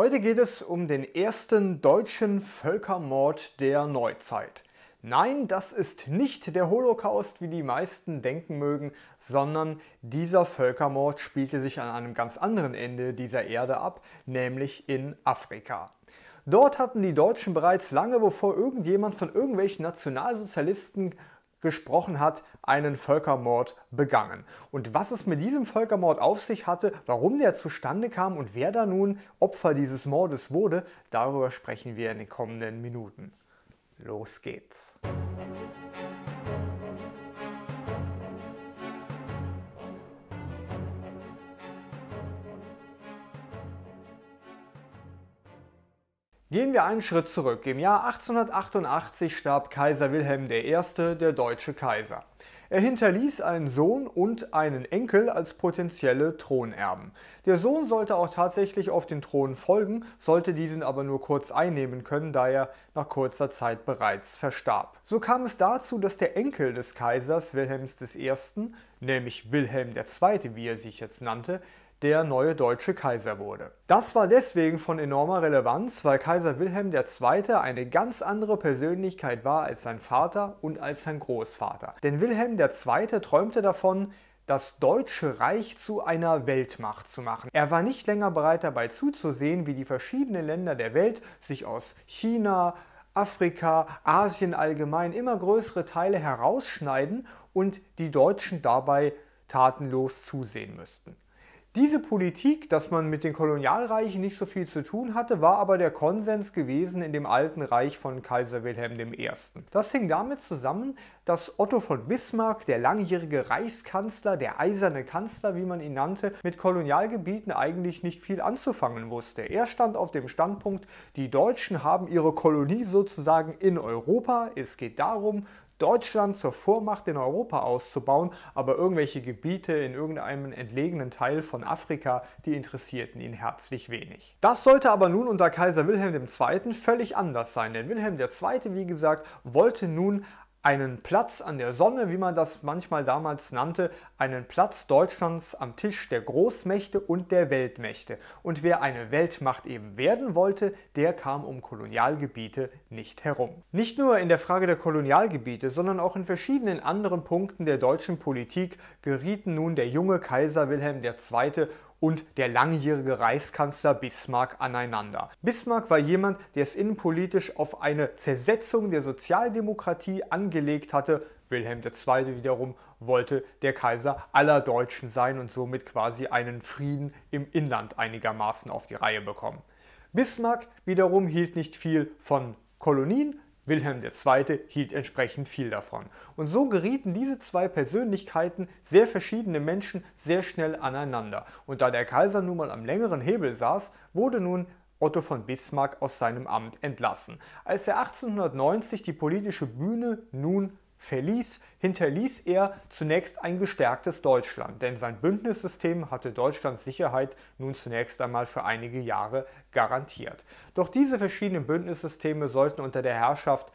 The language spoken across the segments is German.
Heute geht es um den ersten deutschen Völkermord der Neuzeit. Nein, das ist nicht der Holocaust, wie die meisten denken mögen, sondern dieser Völkermord spielte sich an einem ganz anderen Ende dieser Erde ab, nämlich in Afrika. Dort hatten die Deutschen bereits lange, bevor irgendjemand von irgendwelchen Nationalsozialisten gesprochen hat, einen Völkermord begangen. Und was es mit diesem Völkermord auf sich hatte, warum der zustande kam und wer da nun Opfer dieses Mordes wurde, darüber sprechen wir in den kommenden Minuten. Los geht's. Gehen wir einen Schritt zurück. Im Jahr 1888 starb Kaiser Wilhelm I., der deutsche Kaiser. Er hinterließ einen Sohn und einen Enkel als potenzielle Thronerben. Der Sohn sollte auch tatsächlich auf den Thron folgen, sollte diesen aber nur kurz einnehmen können, da er nach kurzer Zeit bereits verstarb. So kam es dazu, dass der Enkel des Kaisers Wilhelms I., nämlich Wilhelm II., wie er sich jetzt nannte, der neue deutsche Kaiser wurde. Das war deswegen von enormer Relevanz, weil Kaiser Wilhelm II. eine ganz andere Persönlichkeit war als sein Vater und als sein Großvater. Denn Wilhelm II. träumte davon, das Deutsche Reich zu einer Weltmacht zu machen. Er war nicht länger bereit dabei zuzusehen, wie die verschiedenen Länder der Welt sich aus China, Afrika, Asien allgemein immer größere Teile herausschneiden und die Deutschen dabei tatenlos zusehen müssten. Diese Politik, dass man mit den Kolonialreichen nicht so viel zu tun hatte, war aber der Konsens gewesen in dem alten Reich von Kaiser Wilhelm I. Das hing damit zusammen, dass Otto von Bismarck, der langjährige Reichskanzler, der eiserne Kanzler, wie man ihn nannte, mit Kolonialgebieten eigentlich nicht viel anzufangen wusste. Er stand auf dem Standpunkt, die Deutschen haben ihre Kolonie sozusagen in Europa, es geht darum, Deutschland zur Vormacht in Europa auszubauen, aber irgendwelche Gebiete in irgendeinem entlegenen Teil von Afrika, die interessierten ihn herzlich wenig. Das sollte aber nun unter Kaiser Wilhelm II. völlig anders sein, denn Wilhelm II., wie gesagt, wollte nun einen Platz an der Sonne, wie man das manchmal damals nannte, einen Platz Deutschlands am Tisch der Großmächte und der Weltmächte. Und wer eine Weltmacht eben werden wollte, der kam um Kolonialgebiete nicht herum. Nicht nur in der Frage der Kolonialgebiete, sondern auch in verschiedenen anderen Punkten der deutschen Politik gerieten nun der junge Kaiser Wilhelm II und der langjährige Reichskanzler Bismarck aneinander. Bismarck war jemand, der es innenpolitisch auf eine Zersetzung der Sozialdemokratie angelegt hatte. Wilhelm II. wiederum wollte der Kaiser aller Deutschen sein und somit quasi einen Frieden im Inland einigermaßen auf die Reihe bekommen. Bismarck wiederum hielt nicht viel von Kolonien, Wilhelm II. hielt entsprechend viel davon. Und so gerieten diese zwei Persönlichkeiten, sehr verschiedene Menschen, sehr schnell aneinander. Und da der Kaiser nun mal am längeren Hebel saß, wurde nun Otto von Bismarck aus seinem Amt entlassen. Als er 1890 die politische Bühne nun verließ, hinterließ er zunächst ein gestärktes Deutschland, denn sein Bündnissystem hatte Deutschlands Sicherheit nun zunächst einmal für einige Jahre garantiert. Doch diese verschiedenen Bündnissysteme sollten unter der Herrschaft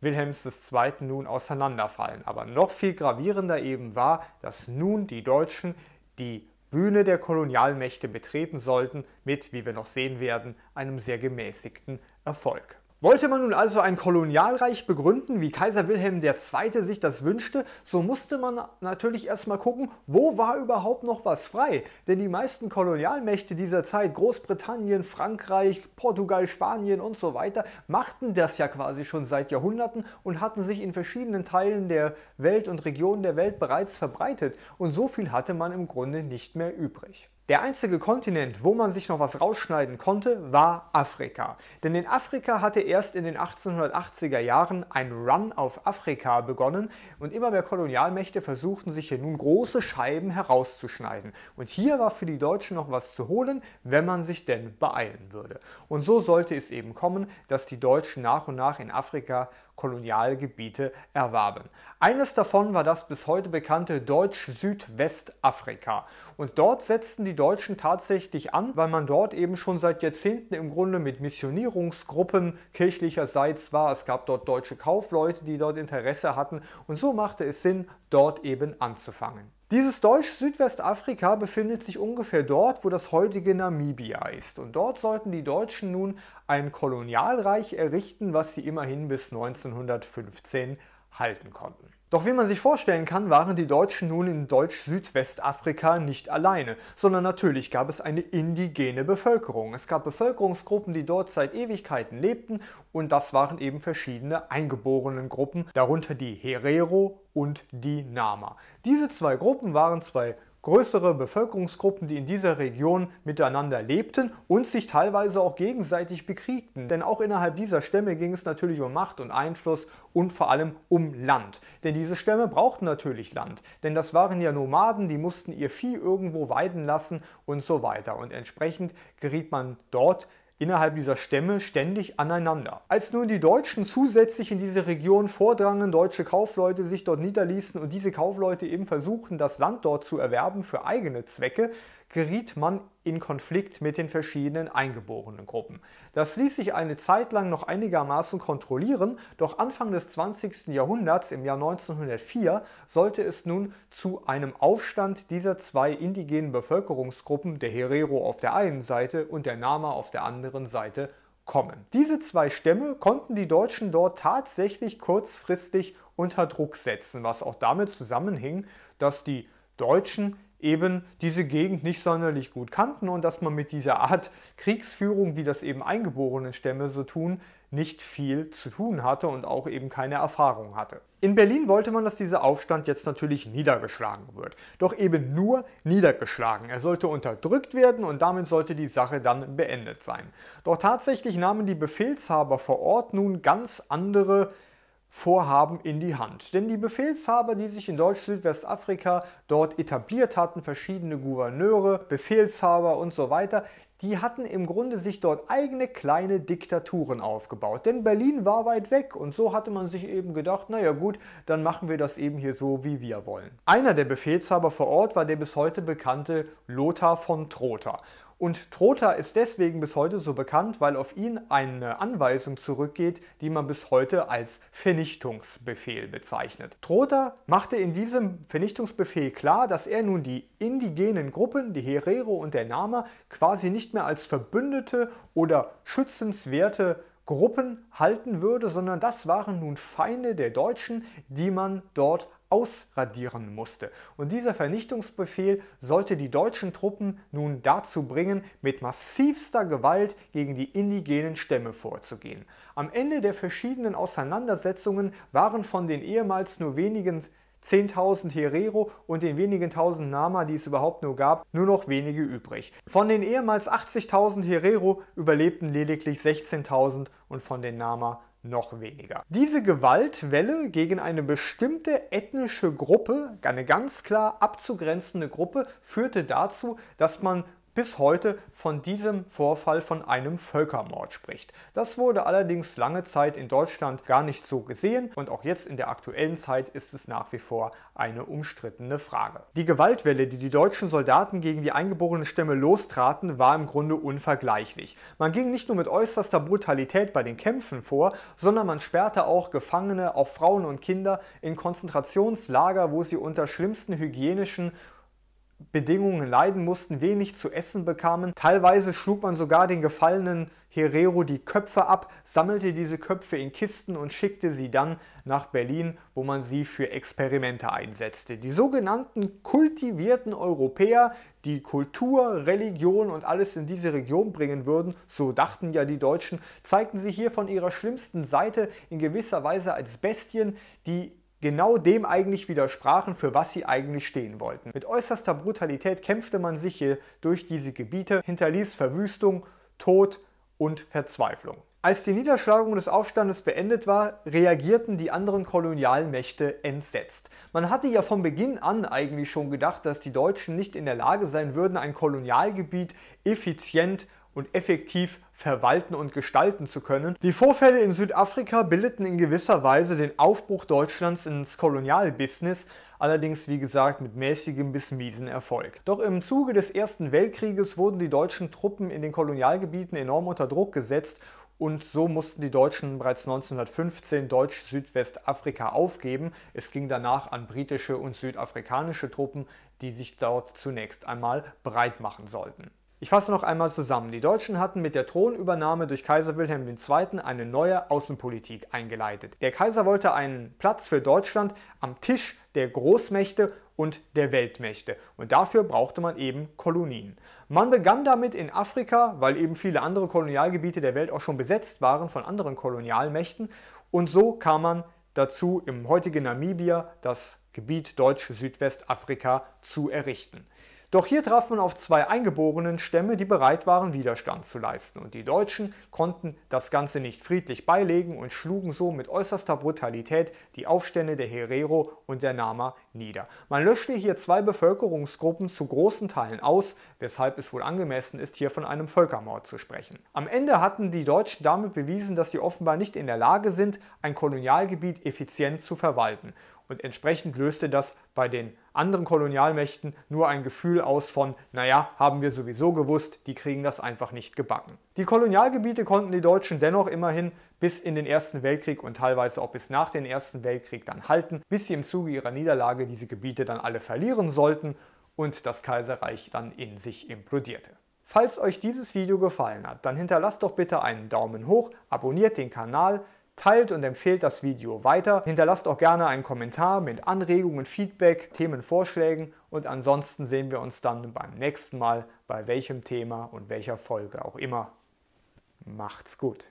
Wilhelms II. nun auseinanderfallen. Aber noch viel gravierender eben war, dass nun die Deutschen die Bühne der Kolonialmächte betreten sollten, mit, wie wir noch sehen werden, einem sehr gemäßigten Erfolg. Wollte man nun also ein Kolonialreich begründen, wie Kaiser Wilhelm II. sich das wünschte, so musste man natürlich erstmal gucken, wo war überhaupt noch was frei. Denn die meisten Kolonialmächte dieser Zeit, Großbritannien, Frankreich, Portugal, Spanien und so weiter, machten das ja quasi schon seit Jahrhunderten und hatten sich in verschiedenen Teilen der Welt und Regionen der Welt bereits verbreitet. Und so viel hatte man im Grunde nicht mehr übrig. Der einzige Kontinent, wo man sich noch was rausschneiden konnte, war Afrika. Denn in Afrika hatte erst in den 1880er Jahren ein Run auf Afrika begonnen und immer mehr Kolonialmächte versuchten sich hier nun große Scheiben herauszuschneiden. Und hier war für die Deutschen noch was zu holen, wenn man sich denn beeilen würde. Und so sollte es eben kommen, dass die Deutschen nach und nach in Afrika Kolonialgebiete erwarben. Eines davon war das bis heute bekannte Deutsch-Südwestafrika. Und dort setzten die Deutschen tatsächlich an, weil man dort eben schon seit Jahrzehnten im Grunde mit Missionierungsgruppen kirchlicherseits war. Es gab dort deutsche Kaufleute, die dort Interesse hatten. Und so machte es Sinn, dort eben anzufangen. Dieses Deutsch-Südwestafrika befindet sich ungefähr dort, wo das heutige Namibia ist. Und dort sollten die Deutschen nun ein Kolonialreich errichten, was sie immerhin bis 1915 halten konnten. Doch wie man sich vorstellen kann, waren die Deutschen nun in Deutsch-Südwestafrika nicht alleine, sondern natürlich gab es eine indigene Bevölkerung. Es gab Bevölkerungsgruppen, die dort seit Ewigkeiten lebten und das waren eben verschiedene eingeborenen Gruppen, darunter die Herero, und die Nama. Diese zwei Gruppen waren zwei größere Bevölkerungsgruppen, die in dieser Region miteinander lebten und sich teilweise auch gegenseitig bekriegten. Denn auch innerhalb dieser Stämme ging es natürlich um Macht und Einfluss und vor allem um Land. Denn diese Stämme brauchten natürlich Land. Denn das waren ja Nomaden, die mussten ihr Vieh irgendwo weiden lassen und so weiter. Und entsprechend geriet man dort innerhalb dieser Stämme ständig aneinander. Als nun die Deutschen zusätzlich in diese Region vordrangen, deutsche Kaufleute sich dort niederließen und diese Kaufleute eben versuchten, das Land dort zu erwerben für eigene Zwecke, geriet man in Konflikt mit den verschiedenen eingeborenen Gruppen. Das ließ sich eine Zeit lang noch einigermaßen kontrollieren, doch Anfang des 20. Jahrhunderts, im Jahr 1904, sollte es nun zu einem Aufstand dieser zwei indigenen Bevölkerungsgruppen, der Herero auf der einen Seite und der Nama auf der anderen Seite, kommen. Diese zwei Stämme konnten die Deutschen dort tatsächlich kurzfristig unter Druck setzen, was auch damit zusammenhing, dass die Deutschen eben diese Gegend nicht sonderlich gut kannten und dass man mit dieser Art Kriegsführung, wie das eben eingeborene Stämme so tun, nicht viel zu tun hatte und auch eben keine Erfahrung hatte. In Berlin wollte man, dass dieser Aufstand jetzt natürlich niedergeschlagen wird. Doch eben nur niedergeschlagen. Er sollte unterdrückt werden und damit sollte die Sache dann beendet sein. Doch tatsächlich nahmen die Befehlshaber vor Ort nun ganz andere Vorhaben in die Hand. Denn die Befehlshaber, die sich in Deutsch-Südwestafrika dort etabliert hatten, verschiedene Gouverneure, Befehlshaber und so weiter, die hatten im Grunde sich dort eigene kleine Diktaturen aufgebaut. Denn Berlin war weit weg und so hatte man sich eben gedacht, naja gut, dann machen wir das eben hier so, wie wir wollen. Einer der Befehlshaber vor Ort war der bis heute bekannte Lothar von Trotha. Und Trotha ist deswegen bis heute so bekannt, weil auf ihn eine Anweisung zurückgeht, die man bis heute als Vernichtungsbefehl bezeichnet. Trotha machte in diesem Vernichtungsbefehl klar, dass er nun die indigenen Gruppen, die Herero und der Nama, quasi nicht mehr als Verbündete oder schützenswerte Gruppen halten würde, sondern das waren nun Feinde der Deutschen, die man dort ausradieren musste. Und dieser Vernichtungsbefehl sollte die deutschen Truppen nun dazu bringen, mit massivster Gewalt gegen die indigenen Stämme vorzugehen. Am Ende der verschiedenen Auseinandersetzungen waren von den ehemals nur wenigen 10.000 Herero und den wenigen 1.000 Nama, die es überhaupt nur gab, nur noch wenige übrig. Von den ehemals 80.000 Herero überlebten lediglich 16.000 und von den Nama noch weniger. Diese Gewaltwelle gegen eine bestimmte ethnische Gruppe, eine ganz klar abzugrenzende Gruppe, führte dazu, dass man bis heute von diesem Vorfall von einem Völkermord spricht. Das wurde allerdings lange Zeit in Deutschland gar nicht so gesehen und auch jetzt in der aktuellen Zeit ist es nach wie vor eine umstrittene Frage. Die Gewaltwelle, die die deutschen Soldaten gegen die eingeborenen Stämme lostraten, war im Grunde unvergleichlich. Man ging nicht nur mit äußerster Brutalität bei den Kämpfen vor, sondern man sperrte auch Gefangene, auch Frauen und Kinder in Konzentrationslager, wo sie unter schlimmsten hygienischen Bedingungen leiden mussten, wenig zu essen bekamen. Teilweise schlug man sogar den gefallenen Herero die Köpfe ab, sammelte diese Köpfe in Kisten und schickte sie dann nach Berlin, wo man sie für Experimente einsetzte. Die sogenannten kultivierten Europäer, die Kultur, Religion und alles in diese Region bringen würden, so dachten ja die Deutschen, zeigten sich hier von ihrer schlimmsten Seite in gewisser Weise als Bestien, die genau dem eigentlich widersprachen, für was sie eigentlich stehen wollten. Mit äußerster Brutalität kämpfte man sich hier durch diese Gebiete, hinterließ Verwüstung, Tod und Verzweiflung. Als die Niederschlagung des Aufstandes beendet war, reagierten die anderen kolonialen Mächte entsetzt. Man hatte ja von Beginn an eigentlich schon gedacht, dass die Deutschen nicht in der Lage sein würden, ein Kolonialgebiet effizient und effektiv verwalten und gestalten zu können. Die Vorfälle in Südafrika bildeten in gewisser Weise den Aufbruch Deutschlands ins Kolonialbusiness, allerdings wie gesagt mit mäßigem bis miesen Erfolg. Doch im Zuge des Ersten Weltkrieges wurden die deutschen Truppen in den Kolonialgebieten enorm unter Druck gesetzt und so mussten die Deutschen bereits 1915 Deutsch-Südwestafrika aufgeben. Es ging danach an britische und südafrikanische Truppen, die sich dort zunächst einmal breit machen sollten. Ich fasse noch einmal zusammen. Die Deutschen hatten mit der Thronübernahme durch Kaiser Wilhelm II. eine neue Außenpolitik eingeleitet. Der Kaiser wollte einen Platz für Deutschland am Tisch der Großmächte und der Weltmächte. Und dafür brauchte man eben Kolonien. Man begann damit in Afrika, weil eben viele andere Kolonialgebiete der Welt auch schon besetzt waren von anderen Kolonialmächten. Und so kam man dazu, im heutigen Namibia das Gebiet Deutsch-Südwestafrika zu errichten. Doch hier traf man auf zwei eingeborenen Stämme, die bereit waren, Widerstand zu leisten. Und die Deutschen konnten das Ganze nicht friedlich beilegen und schlugen so mit äußerster Brutalität die Aufstände der Herero und der Nama nieder. Man löschte hier zwei Bevölkerungsgruppen zu großen Teilen aus, weshalb es wohl angemessen ist, hier von einem Völkermord zu sprechen. Am Ende hatten die Deutschen damit bewiesen, dass sie offenbar nicht in der Lage sind, ein Kolonialgebiet effizient zu verwalten. Und entsprechend löste das bei den anderen Kolonialmächten nur ein Gefühl aus von, naja, haben wir sowieso gewusst, die kriegen das einfach nicht gebacken. Die Kolonialgebiete konnten die Deutschen dennoch immerhin bis in den Ersten Weltkrieg und teilweise auch bis nach dem Ersten Weltkrieg dann halten, bis sie im Zuge ihrer Niederlage diese Gebiete dann alle verlieren sollten und das Kaiserreich dann in sich implodierte. Falls euch dieses Video gefallen hat, dann hinterlasst doch bitte einen Daumen hoch, abonniert den Kanal, Teilt und empfehlt das Video weiter. Hinterlasst auch gerne einen Kommentar mit Anregungen, Feedback, Themenvorschlägen und ansonsten sehen wir uns dann beim nächsten Mal bei welchem Thema und welcher Folge auch immer. Macht's gut.